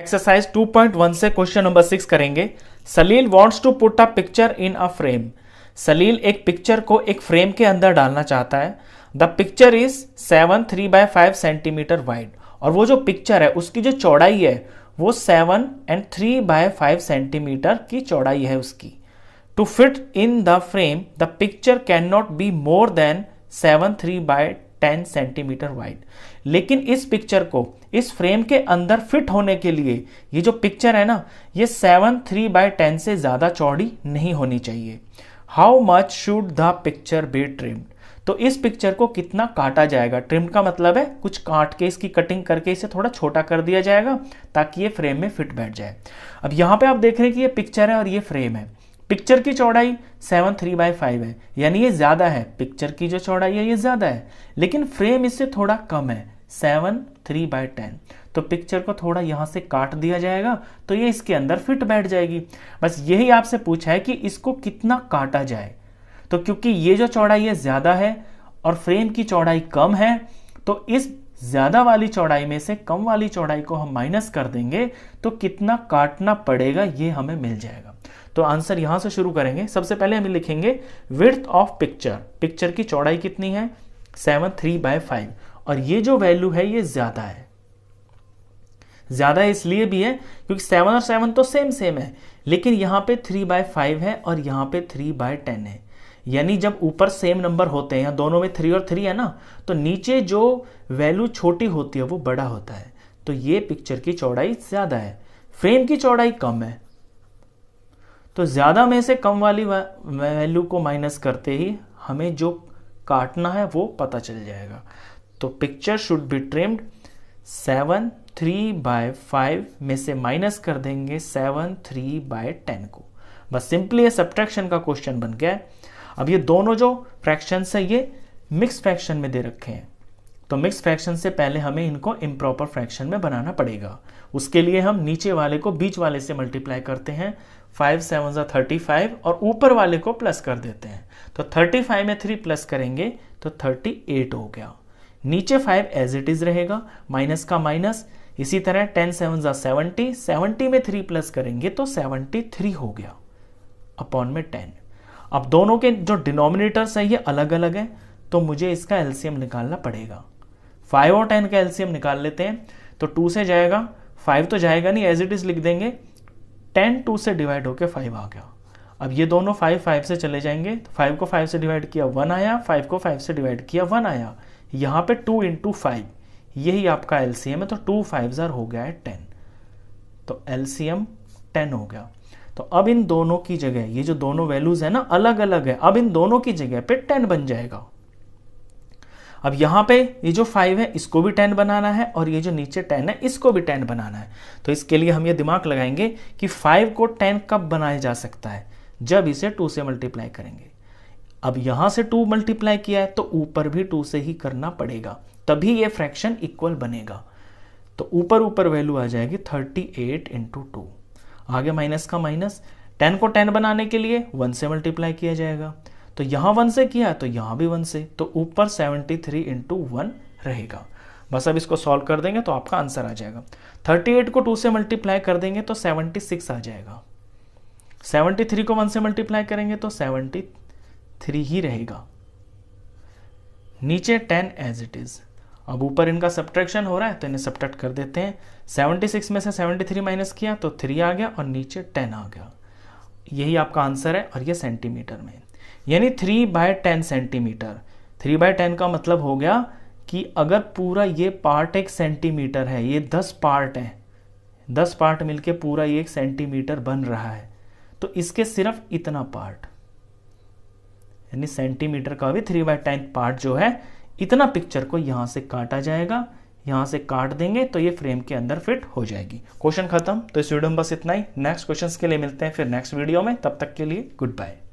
exercise 2.1 से question number six करेंगे Salil wants to put a picture in a frame Salil एक picture को एक फ्रेम के अंदर डालना चाहता है the picture is seven three by five centimetre wide और वो जो पिक्चर है उसकी जो चौड़ाई है वो seven and three by five centimetre की चौड़ाई है उसकी to fit in the frame the picture can not be more than seven three by ten centimetre wide लेकिन इस पिक्चर को इस फ्रेम के अंदर फिट होने के लिए ये जो पिक्चर है ना ये सेवन थ्री बाय टेन से ज़्यादा चौड़ी नहीं होनी चाहिए how much should the picture be trimmed तो इस पिक्चर को कितना काटा जाएगा ट्रिम्ड का मतलब है कुछ काट के इसकी कटिंग करके इसे थोड़ा छोटा कर दिया जाएगा ताकि ये फ्रेम में फिट बैठ जाए अब यहाँ पे आप देख रहे हैं कि ये पिक्चर है और ये फ्रेम है पिक्चर की चौड़ाई सेवन थ्री बाई फाइव है यानी ये ज़्यादा है पिक्चर की जो चौड़ाई है ये ज़्यादा है लेकिन फ्रेम इससे थोड़ा कम है सेवन थ्री बाय टेन तो पिक्चर को थोड़ा यहां से काट दिया जाएगा तो ये इसके अंदर फिट बैठ जाएगी बस यही आपसे पूछा है कि इसको कितना काटा जाए तो क्योंकि ये जो चौड़ाई है ज़्यादा है और फ्रेम की चौड़ाई कम है तो इस ज़्यादा वाली चौड़ाई में से कम वाली चौड़ाई को हम माइनस कर देंगे तो कितना काटना पड़ेगा ये हमें मिल जाएगा तो आंसर यहां से शुरू करेंगे सबसे पहले हम लिखेंगे विर्थ ऑफ पिक्चर पिक्चर की चौड़ाई कितनी है सेवन थ्री बाय फाइव और ये जो वैल्यू है ये ज़्यादा है ज़्यादा इसलिए भी है क्योंकि सेवन और सेवन तो सेम सेम है लेकिन यहां पे थ्री बाय फाइव है और यहां पे थ्री बाय टेन है यानी जब ऊपर सेम नंबर होते हैं दोनों में थ्री और थ्री है ना तो नीचे जो वैल्यू छोटी होती है वो बड़ा होता है तो ये पिक्चर की चौड़ाई ज़्यादा है फ्रेम की चौड़ाई कम है तो ज़्यादा में से कम वाली वैल्यू को माइनस करते ही हमें जो काटना है वो पता चल जाएगा तो picture should be trimmed seven three by five में से माइनस कर देंगे सेवन थ्री बाय टेन को बस सिंपली ये सब्ट्रैक्शन का क्वेश्चन बन गया है अब ये दोनों जो फ्रैक्शन है ये मिक्स फ्रैक्शन में दे रखे हैं तो मिक्स फ्रैक्शन से पहले हमें इनको इम्प्रॉपर फ्रैक्शन में बनाना पड़ेगा उसके लिए हम नीचे वाले को बीच वाले से मल्टीप्लाई करते हैं फाइव सेवन जो थर्टी फाइव और ऊपर वाले को प्लस कर देते हैं तो थर्टी फाइव में थ्री प्लस करेंगे तो थर्टी एट हो गया नीचे फाइव एज इट इज़ रहेगा माइनस का माइनस इसी तरह टेन सेवन जो सेवेंटी सेवेंटी में थ्री प्लस करेंगे तो सेवेंटी थ्री हो गया अपॉन में टेन अब दोनों के जो डिनोमिनेटर्स है ये अलग अलग हैं तो मुझे इसका एल्सीयम निकालना पड़ेगा फाइव और टेन का एल्सीयम निकाल लेते हैं तो टू से जाएगा फाइव तो जाएगा नहीं एज इट इज़ लिख देंगे टेन टू से डिवाइड होकर फाइव आ गया अब ये दोनों फाइव फाइव से चले जाएंगे तो फाइव को फाइव से डिवाइड किया वन आया फाइव को फाइव से डिवाइड किया वन आया यहाँ पे टू इंटू फाइव यही आपका एल है तो टू फाइव हो गया है टेन तो एल सी टेन हो गया तो अब इन दोनों की जगह ये जो दोनों वैल्यूज है ना अलग अलग है अब इन दोनों की जगह पे टेन बन जाएगा अब यहां पे ये जो फाइव है इसको भी टेन बनाना है और ये जो नीचे टेन है इसको भी टेन बनाना है तो इसके लिए हम ये दिमाग लगाएंगे कि फाइव को टेन कब बनाया जा सकता है जब इसे टू से मल्टीप्लाई करेंगे अब यहां से टू मल्टीप्लाई किया है तो ऊपर भी टू से ही करना पड़ेगा तभी ये फ्रैक्शन इक्वल बनेगा तो ऊपर ऊपर वैल्यू आ जाएगी थर्टी एट इंटू टू आगे माइनस का माइनस टेन को टेन बनाने के लिए वन से मल्टीप्लाई किया जाएगा तो यहाँ वन से किया तो यहाँ भी वन से तो ऊपर सेवेंटी थ्री इंटू वन रहेगा बस अब इसको सॉल्व कर देंगे तो आपका आंसर आ जाएगा थर्टी एट को टू से मल्टीप्लाई कर देंगे तो सेवनटी सिक्स आ जाएगा सेवनटी थ्री को वन से मल्टीप्लाई करेंगे तो सेवनटी थ्री ही रहेगा नीचे टेन एज इट इज़ अब ऊपर इनका सब्ट्रैक्शन हो रहा है तो इन्हें सब्ट्रैक्ट कर देते हैं 76 में से 73 माइनस किया तो 3 आ गया और नीचे 10 आ गया यही आपका आंसर है और ये सेंटीमीटर में यानी 3 बाय 10 सेंटीमीटर 3 बाय 10 का मतलब हो गया कि अगर पूरा ये पार्ट एक सेंटीमीटर है ये 10 पार्ट है 10 पार्ट मिलके पूरा ये एक सेंटीमीटर बन रहा है तो इसके सिर्फ इतना पार्ट यानी सेंटीमीटर का भी थ्री बाय टेन पार्ट जो है इतना पिक्चर को यहाँ से काटा जाएगा यहाँ से काट देंगे तो ये फ्रेम के अंदर फिट हो जाएगी क्वेश्चन खत्म तो इस वीडियो में बस इतना ही नेक्स्ट क्वेश्चन के लिए मिलते हैं फिर नेक्स्ट वीडियो में तब तक के लिए गुड बाय